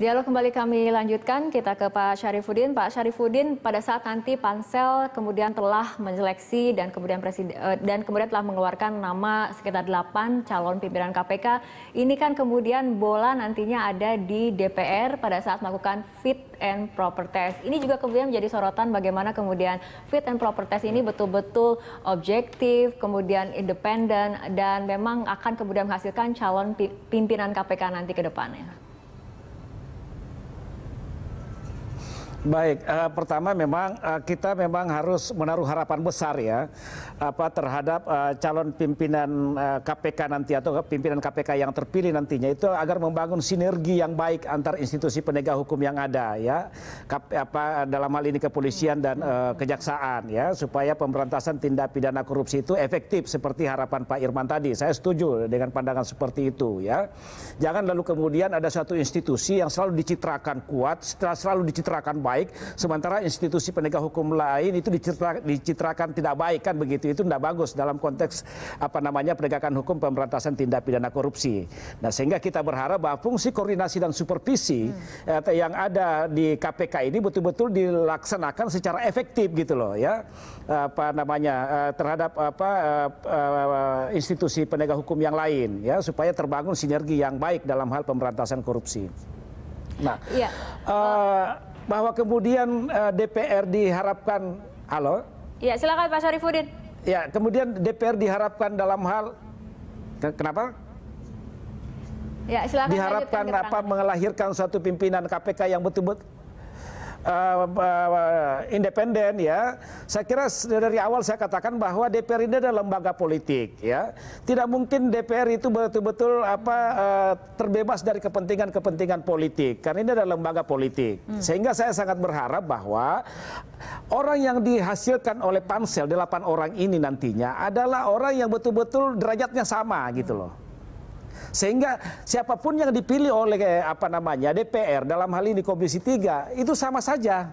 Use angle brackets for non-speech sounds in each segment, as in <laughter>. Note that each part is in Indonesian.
Dialog kembali kami lanjutkan, kita ke Pak Syarifuddin. Pak Syarifuddin, pada saat nanti Pansel kemudian telah menyeleksi dan kemudian presiden eh, dan kemudian telah mengeluarkan nama sekitar 8 calon pimpinan KPK. Ini kan kemudian bola nantinya ada di DPR pada saat melakukan fit and proper test. Ini juga kemudian menjadi sorotan bagaimana kemudian fit and proper test ini betul-betul objektif, kemudian independen dan memang akan kemudian menghasilkan calon pimpinan KPK nanti ke depannya. Baik, uh, pertama memang uh, kita memang harus menaruh harapan besar ya apa terhadap uh, calon pimpinan uh, KPK nanti atau pimpinan KPK yang terpilih nantinya itu agar membangun sinergi yang baik antar institusi penegak hukum yang ada ya. Kap, apa dalam hal ini kepolisian dan uh, kejaksaan ya supaya pemberantasan tindak pidana korupsi itu efektif seperti harapan Pak Irman tadi. Saya setuju dengan pandangan seperti itu ya. Jangan lalu kemudian ada satu institusi yang selalu dicitrakan kuat, setelah selalu dicitrakan baik baik, sementara institusi penegak hukum lain itu dicitra, dicitrakan tidak baik kan begitu itu tidak bagus dalam konteks apa namanya penegakan hukum pemberantasan tindak pidana korupsi. Nah sehingga kita berharap bahwa fungsi koordinasi dan supervisi hmm. eh, yang ada di KPK ini betul-betul dilaksanakan secara efektif gitu loh ya apa namanya eh, terhadap apa eh, eh, institusi penegak hukum yang lain ya supaya terbangun sinergi yang baik dalam hal pemberantasan korupsi. Nah, ya. uh, bahwa kemudian uh, eh, DPR diharapkan halo ya silakan Pak Syarifudin ya kemudian DPR diharapkan dalam hal ke, kenapa ya silakan diharapkan apa mengelahirkan suatu pimpinan KPK yang betul-betul uh, independen ya. Saya kira dari awal saya katakan bahwa DPR ini adalah lembaga politik ya. Tidak mungkin DPR itu betul-betul apa uh, terbebas dari kepentingan-kepentingan politik karena ini adalah lembaga politik. Hmm. Sehingga saya sangat berharap bahwa orang yang dihasilkan oleh pansel delapan orang ini nantinya adalah orang yang betul-betul derajatnya sama gitu loh. Sehingga siapapun yang dipilih oleh eh, apa namanya DPR dalam hal ini Komisi 3 itu sama saja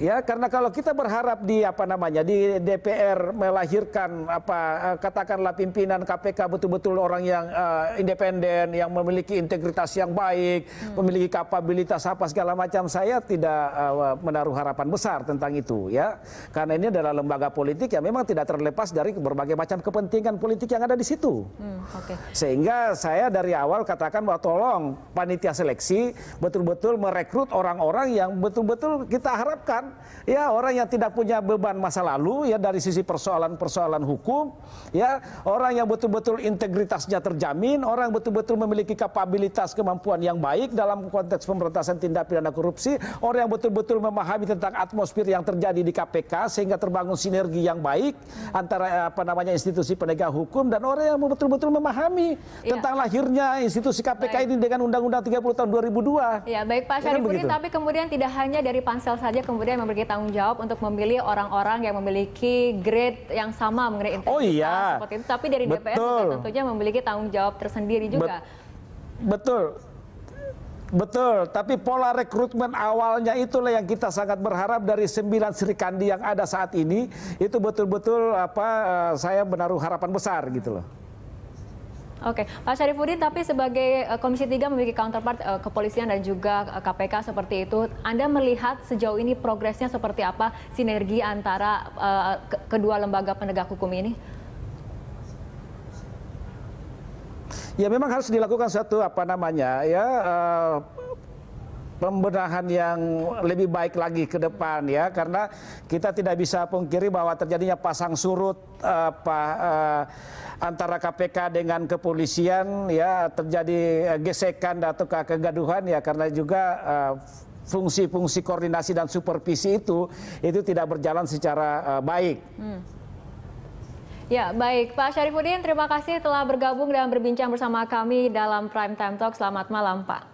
Ya, karena kalau kita berharap di apa namanya di DPR melahirkan apa eh, katakanlah pimpinan KPK betul-betul orang yang uh, independen, yang memiliki integritas yang baik, hmm. memiliki kapabilitas apa segala macam, saya tidak uh, menaruh harapan besar tentang itu ya. Karena ini adalah lembaga politik yang memang tidak terlepas dari berbagai macam kepentingan politik yang ada di situ. Hmm, okay. Sehingga saya dari awal katakan bahwa tolong panitia seleksi betul-betul merekrut orang-orang yang betul-betul kita harapkan Ya orang yang tidak punya beban masa lalu ya dari sisi persoalan-persoalan hukum, ya orang yang betul-betul integritasnya terjamin, orang yang betul-betul memiliki kapabilitas kemampuan yang baik dalam konteks pemberantasan tindak pidana korupsi, orang yang betul-betul memahami tentang atmosfer yang terjadi di KPK sehingga terbangun sinergi yang baik antara apa namanya institusi penegak hukum dan orang yang betul-betul memahami ya. tentang lahirnya institusi KPK baik. ini dengan Undang-Undang 30 tahun 2002. Ya, baik Pak ya kan Syarifudin, ya tapi kemudian tidak hanya dari pansel saja kemudian memiliki tanggung jawab untuk memilih orang-orang yang memiliki grade yang sama mengenai integritas oh, iya. seperti itu. Tapi dari DPR Betul. juga tentunya memiliki tanggung jawab tersendiri juga. Betul. Betul, tapi pola rekrutmen awalnya itulah yang kita sangat berharap dari sembilan serikandi yang ada saat ini itu betul-betul apa eh, saya menaruh harapan besar gitu loh. Oke, okay. Pak Syarifudin, tapi sebagai eh, Komisi 3 memiliki counterpart eh, kepolisian dan juga KPK eh, seperti itu, Anda melihat sejauh ini progresnya seperti apa sinergi antara kedua lembaga penegak hukum ini? Ya memang harus dilakukan satu apa namanya ya uh, pembenahan yang lebih baik lagi ke depan ya karena kita tidak bisa pungkiri bahwa terjadinya pasang surut eh, apa eh, antara KPK dengan kepolisian ya terjadi eh, gesekan atau kegaduhan ya karena juga eh, fungsi-fungsi koordinasi dan supervisi itu itu tidak berjalan secara uh, baik. Hmm. Ya, baik. Pak Syarifudin, terima kasih telah bergabung dan berbincang bersama kami dalam Prime Time Talk. Selamat malam, Pak.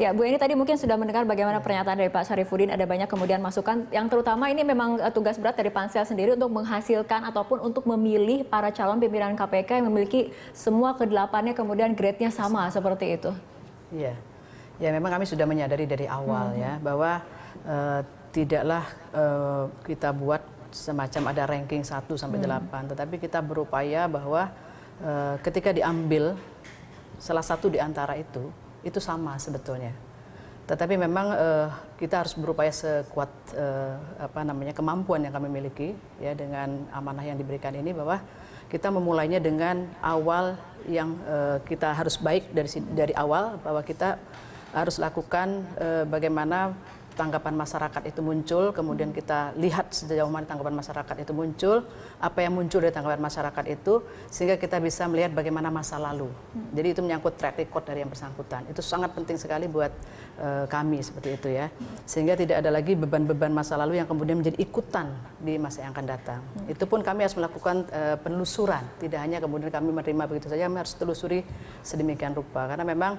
Ya, Bu Ini tadi mungkin sudah mendengar bagaimana pernyataan dari Pak Syarifudin ada banyak kemudian masukan yang terutama ini memang eh, tugas berat dari pansel sendiri untuk menghasilkan ataupun untuk memilih para calon pimpinan KPK yang memiliki semua kedelapannya kemudian grade-nya sama seperti itu. Iya. Ya, memang kami sudah menyadari dari awal ya hmm. ya bahwa uh, tidaklah uh, kita buat semacam ada ranking 1 sampai hmm. tetapi kita berupaya bahwa uh, ketika diambil salah satu di antara itu itu sama sebetulnya. Tetapi memang uh, kita harus berupaya sekuat uh, apa namanya kemampuan yang kami miliki ya dengan amanah yang diberikan ini bahwa kita memulainya dengan awal yang uh, kita harus baik dari dari awal bahwa kita harus lakukan uh, bagaimana tanggapan masyarakat itu muncul, kemudian kita lihat sejauh mana tanggapan masyarakat itu muncul, apa yang muncul dari tanggapan masyarakat itu, sehingga kita bisa melihat bagaimana masa lalu. Hmm. Jadi itu menyangkut track record dari yang bersangkutan. Itu sangat penting sekali buat uh, kami seperti itu ya, hmm. sehingga tidak ada lagi beban-beban masa lalu yang kemudian menjadi ikutan di masa yang akan datang. Hmm. Itu pun kami harus melakukan uh, penelusuran, tidak hanya kemudian kami menerima begitu saja, kami harus telusuri sedemikian rupa, karena memang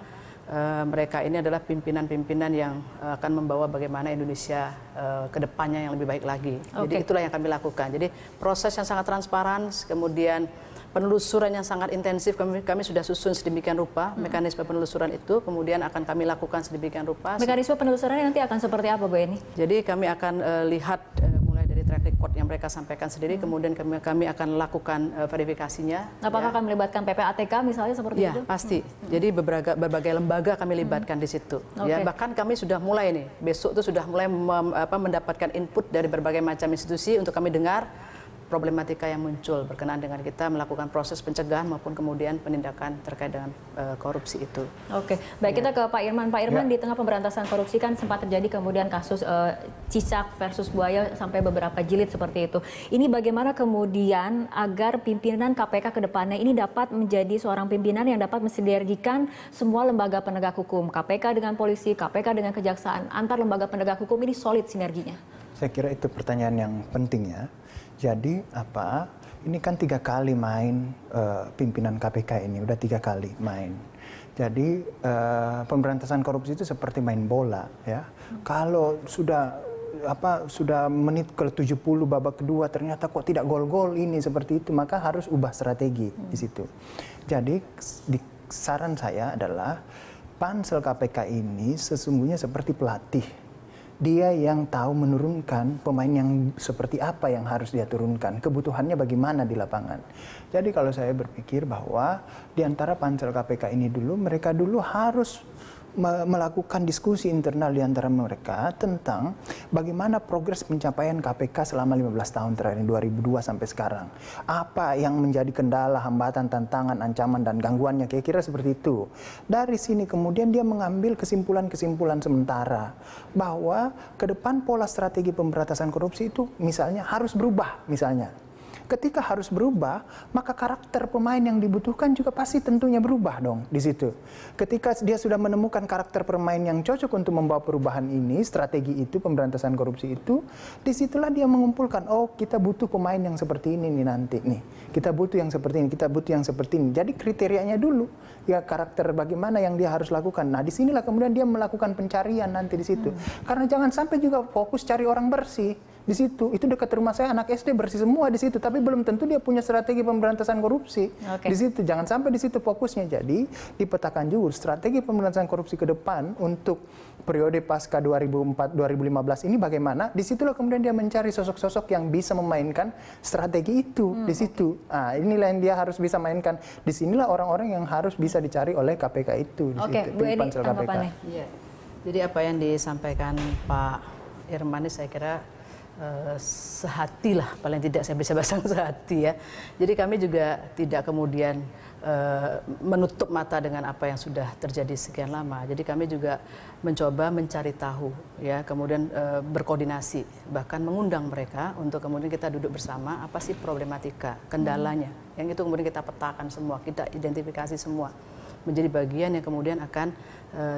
Eh, mereka ini adalah pimpinan-pimpinan yang eh, akan membawa bagaimana Indonesia uh, ke depannya yang lebih baik lagi. Okay. Jadi itulah yang kami lakukan. Jadi proses yang sangat transparan, kemudian penelusuran yang sangat intensif kami kami sudah susun sedemikian rupa hmm. mekanisme penelusuran itu kemudian akan kami lakukan sedemikian rupa. Mekanisme penelusuran nanti akan seperti apa Bu Eni? Jadi kami akan uh, lihat uh, mulai dari track record mereka sampaikan sendiri, hmm. kemudian kami, kami akan lakukan uh, verifikasinya. Apakah ya. akan melibatkan PPATK misalnya seperti ya, itu? Ya pasti. Hmm. hmm. Jadi berbagai, berbagai lembaga kami hmm. libatkan hmm. di situ. Okay. Ya bahkan kami sudah mulai nih besok itu sudah mulai mem, apa, mendapatkan input dari berbagai macam institusi untuk kami dengar problematika yang muncul berkenaan dengan kita melakukan proses pencegahan maupun kemudian penindakan terkait dengan e, korupsi itu. Oke, baik ya. kita ke Pak Irman. Pak Irman ya. di tengah pemberantasan korupsi kan sempat terjadi kemudian kasus e, cicak versus buaya sampai beberapa jilid seperti itu. Ini bagaimana kemudian agar pimpinan KPK ke depannya ini dapat menjadi seorang pimpinan yang dapat mensinergikan semua lembaga penegak hukum, KPK dengan polisi, KPK dengan kejaksaan, antar lembaga penegak hukum ini solid sinerginya. Saya kira itu pertanyaan yang penting ya. Jadi apa? Ini kan tiga kali main uh, pimpinan KPK ini, udah tiga kali main. Jadi uh, pemberantasan korupsi itu seperti main bola ya. Hmm. Kalau sudah apa sudah menit ke 70 babak kedua ternyata kok tidak gol-gol ini seperti itu maka harus ubah strategi hmm. di situ. Jadi di saran saya adalah pansel KPK ini sesungguhnya seperti pelatih dia yang tahu menurunkan pemain yang seperti apa yang harus dia turunkan, kebutuhannya bagaimana di lapangan. Jadi kalau saya berpikir bahwa di antara pansel KPK ini dulu mereka dulu harus melakukan diskusi internal di antara mereka tentang bagaimana progres pencapaian KPK selama 15 tahun terakhir 2002 sampai sekarang. Apa yang menjadi kendala, hambatan, tantangan, ancaman dan gangguannya kira-kira seperti itu. Dari sini kemudian dia mengambil kesimpulan-kesimpulan sementara bahwa ke depan pola strategi pemberantasan korupsi itu misalnya harus berubah misalnya ketika harus berubah, maka karakter pemain yang dibutuhkan juga pasti tentunya berubah dong di situ. Ketika dia sudah menemukan karakter pemain yang cocok untuk membawa perubahan ini, strategi itu, pemberantasan korupsi itu, disitulah dia mengumpulkan, oh kita butuh pemain yang seperti ini nih nanti nih, kita butuh yang seperti ini, kita butuh yang seperti ini. Jadi kriterianya dulu, ya karakter bagaimana yang dia harus lakukan. Nah disinilah kemudian dia melakukan pencarian nanti di situ. Hmm. Karena jangan sampai juga fokus cari orang bersih di situ. Itu dekat rumah saya anak SD bersih semua di situ, tapi belum tentu dia punya strategi pemberantasan korupsi okay. di situ. Jangan sampai di situ fokusnya. Jadi dipetakan juga strategi pemberantasan korupsi ke depan untuk periode pasca 2004 2015 ini bagaimana? di Disitulah kemudian dia mencari sosok-sosok yang bisa memainkan strategi itu hmm, di situ. Okay. Nah, inilah yang dia harus bisa mainkan. Disinilah orang-orang yang harus bisa dicari oleh KPK itu. di okay, Bu Edi, KPK. Ya. Iya. Jadi apa yang disampaikan Pak Irmanis saya kira Eh, sehati lah paling tidak saya bisa pasang <laughs> sehati ya. Jadi kami juga tidak kemudian eh, menutup mata dengan apa yang sudah terjadi sekian lama. Jadi kami juga mencoba mencari tahu ya, kemudian eh, berkoordinasi bahkan mengundang mereka untuk kemudian kita duduk bersama apa sih problematika, kendalanya. Hmm. Yang itu kemudian kita petakan semua, kita identifikasi semua menjadi bagian yang kemudian akan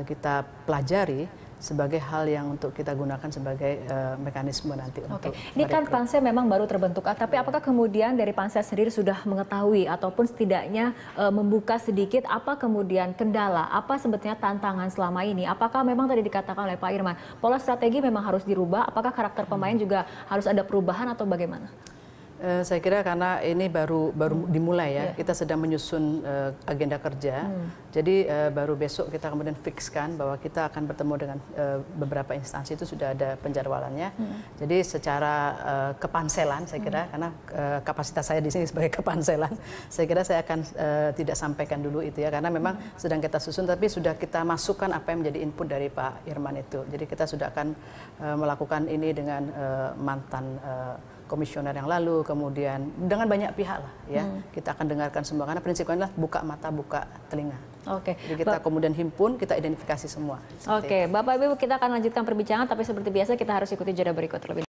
kita pelajari sebagai hal yang untuk kita gunakan sebagai uh, mekanisme nanti Oke. Okay. Ini kan pansel memang baru terbentuk, ah, tapi iya. apakah kemudian dari pansel sendiri sudah mengetahui ataupun setidaknya uh, membuka sedikit apa kemudian kendala, apa sebetulnya tantangan selama ini? Apakah memang tadi dikatakan oleh Pak Irman, pola strategi memang harus dirubah? Apakah karakter pemain hmm. juga harus ada perubahan atau bagaimana? Eh, saya kira karena ini baru baru hmm. dimulai ya, yeah. kita sedang menyusun uh, agenda kerja. Hmm. Jadi uh, baru besok kita kemudian fixkan bahwa kita akan bertemu dengan uh, beberapa instansi itu sudah ada penjadwalannya. Hmm. Jadi secara uh, kepanselan saya kira hmm. karena uh, kapasitas saya di sini sebagai <laughs> kepanselan, saya kira saya akan uh, tidak sampaikan dulu itu ya karena memang hmm. sedang kita susun tapi sudah kita masukkan apa yang menjadi input dari Pak Irman itu. Jadi kita sudah akan uh, melakukan ini dengan uh, mantan uh, komisioner yang lalu, kemudian dengan banyak pihak lah ya. Hmm. Kita akan dengarkan semua karena prinsipnya adalah buka mata, buka telinga. Oke. Okay. Jadi kita kemudian himpun, kita identifikasi semua. Oke, okay. Bapak Ibu kita akan lanjutkan perbincangan tapi seperti biasa kita harus ikuti jeda berikut terlebih